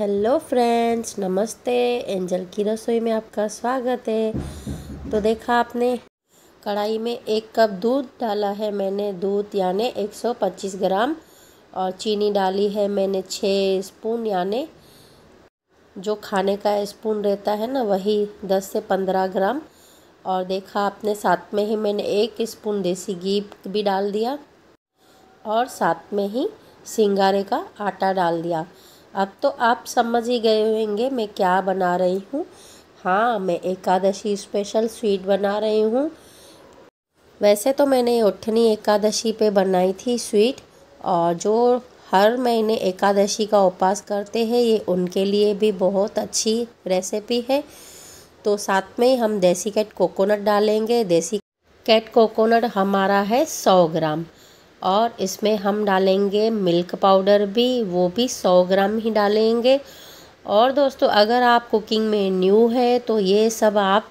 hello friends नमस्ते angel की रसोई में आपका स्वागत है तो देखा आपने कढ़ाई में एक कप दूध डाला है मैंने दूध यानि 125 ग्राम और चीनी डाली है मैंने छः स्पून यानि जो खाने का स्पून रहता है ना वही 10 से 15 ग्राम और देखा आपने साथ में ही मैंने एक स्पून देसी घी भी डाल दिया और साथ में ही सिंगारे का आटा डाल दिया अब तो आप समझ ही गए होंगे मैं क्या बना रही हूँ हाँ मैं एकादशी स्पेशल स्वीट बना रही हूँ वैसे तो मैंने उठनी एकादशी पे बनाई थी स्वीट और जो हर महीने एकादशी का उपवास करते हैं ये उनके लिए भी बहुत अच्छी रेसिपी है तो साथ में हम देसी कैट कोकोनट डालेंगे देसी कैट कोकोनट हमारा है सौ ग्राम और इसमें हम डालेंगे मिल्क पाउडर भी वो भी सौ ग्राम ही डालेंगे और दोस्तों अगर आप कुकिंग में न्यू है तो ये सब आप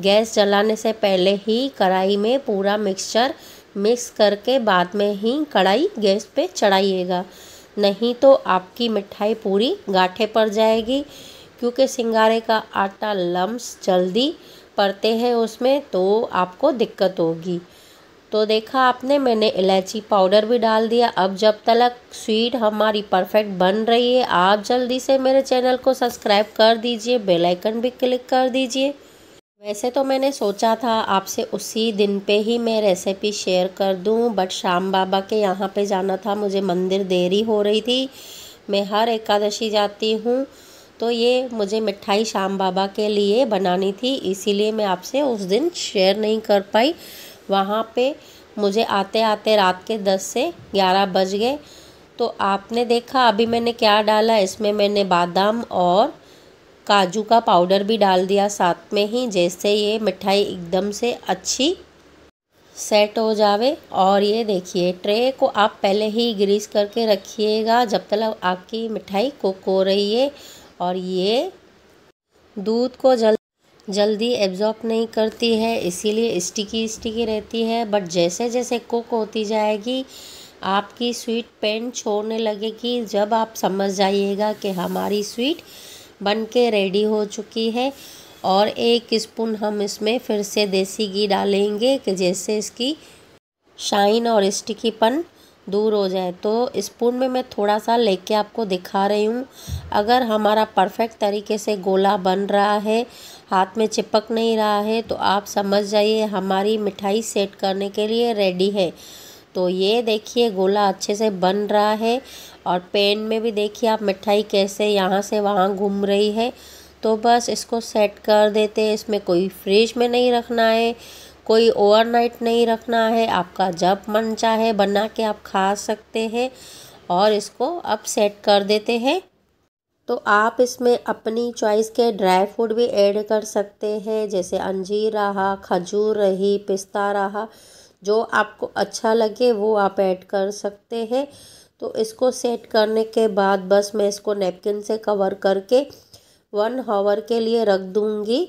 गैस जलाने से पहले ही कढ़ाई में पूरा मिक्सचर मिक्स करके बाद में ही कढ़ाई गैस पे चढ़ाइएगा नहीं तो आपकी मिठाई पूरी गाठे पर जाएगी क्योंकि सिंगारे का आटा लम्स जल्दी पड़ते हैं उसमें तो आपको दिक्कत होगी तो देखा आपने मैंने इलायची पाउडर भी डाल दिया अब जब तक स्वीट हमारी परफेक्ट बन रही है आप जल्दी से मेरे चैनल को सब्सक्राइब कर दीजिए बेल आइकन भी क्लिक कर दीजिए वैसे तो मैंने सोचा था आपसे उसी दिन पे ही मैं रेसिपी शेयर कर दूं बट श्याम बाबा के यहाँ पे जाना था मुझे मंदिर देरी हो रही थी मैं हर एकादशी जाती हूँ तो ये मुझे मिठाई शाम बाबा के लिए बनानी थी इसीलिए मैं आपसे उस दिन शेयर नहीं कर पाई वहाँ पे मुझे आते आते रात के दस से ग्यारह बज गए तो आपने देखा अभी मैंने क्या डाला इसमें मैंने बादाम और काजू का पाउडर भी डाल दिया साथ में ही जैसे ये मिठाई एकदम से अच्छी सेट हो जावे और ये देखिए ट्रे को आप पहले ही ग्रीस करके रखिएगा जब तक आपकी मिठाई कुक हो रही है और ये दूध को जल जल्दी एब्ज़ॉर्ब नहीं करती है इसीलिए स्टिकी स्टिकी रहती है बट जैसे जैसे कुक होती जाएगी आपकी स्वीट पेन छोड़ने लगेगी जब आप समझ जाइएगा कि हमारी स्वीट बन के रेडी हो चुकी है और एक स्पून हम इसमें फिर से देसी घी डालेंगे कि जैसे इसकी शाइन और स्टिकीपन दूर हो जाए तो स्पून में मैं थोड़ा सा लेके आपको दिखा रही हूँ अगर हमारा परफेक्ट तरीके से गोला बन रहा है हाथ में चिपक नहीं रहा है तो आप समझ जाइए हमारी मिठाई सेट करने के लिए रेडी है तो ये देखिए गोला अच्छे से बन रहा है और पेन में भी देखिए आप मिठाई कैसे यहाँ से वहाँ घूम रही है तो बस इसको सेट कर देते इसमें कोई फ्रिज में नहीं रखना है कोई ओवरनाइट नहीं रखना है आपका जब मन चाहे बना के आप खा सकते हैं और इसको अब सेट कर देते हैं तो आप इसमें अपनी चॉइस के ड्राई फ्रूट भी ऐड कर सकते हैं जैसे अंजीर रहा खजूर रही पिस्ता रहा जो आपको अच्छा लगे वो आप ऐड कर सकते हैं तो इसको सेट करने के बाद बस मैं इसको नेपकिन से कवर करके वन हावर के लिए रख दूँगी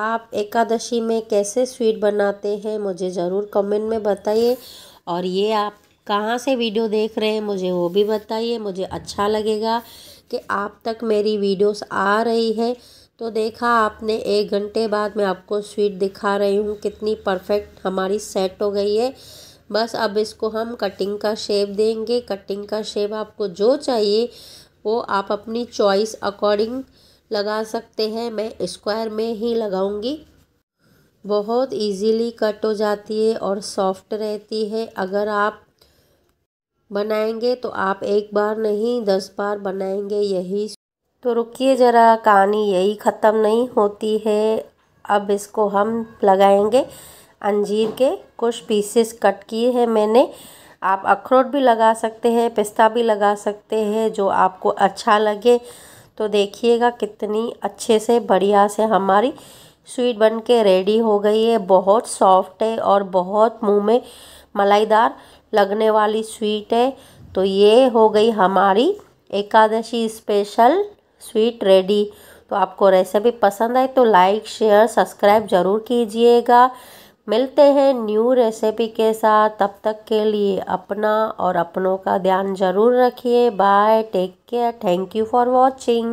आप एकादशी में कैसे स्वीट बनाते हैं मुझे ज़रूर कमेंट में बताइए और ये आप कहाँ से वीडियो देख रहे हैं मुझे वो भी बताइए मुझे अच्छा लगेगा कि आप तक मेरी वीडियोस आ रही है तो देखा आपने एक घंटे बाद मैं आपको स्वीट दिखा रही हूँ कितनी परफेक्ट हमारी सेट हो गई है बस अब इसको हम कटिंग का शेप देंगे कटिंग का शेप आपको जो चाहिए वो आप अपनी चॉइस अकॉर्डिंग लगा सकते हैं मैं स्क्वायर में ही लगाऊंगी बहुत इजीली कट हो जाती है और सॉफ्ट रहती है अगर आप बनाएंगे तो आप एक बार नहीं दस बार बनाएंगे यही तो रुकिए ज़रा कहानी यही ख़त्म नहीं होती है अब इसको हम लगाएंगे अंजीर के कुछ पीसेस कट किए हैं मैंने आप अखरोट भी लगा सकते हैं पिस्ता भी लगा सकते हैं जो आपको अच्छा लगे तो देखिएगा कितनी अच्छे से बढ़िया से हमारी स्वीट बन के रेडी हो गई है बहुत सॉफ्ट है और बहुत मुंह में मलाईदार लगने वाली स्वीट है तो ये हो गई हमारी एकादशी स्पेशल स्वीट रेडी तो आपको रेसिपी पसंद आए तो लाइक शेयर सब्सक्राइब ज़रूर कीजिएगा मिलते हैं न्यू रेसिपी के साथ तब तक के लिए अपना और अपनों का ध्यान ज़रूर रखिए bye take care thank you for watching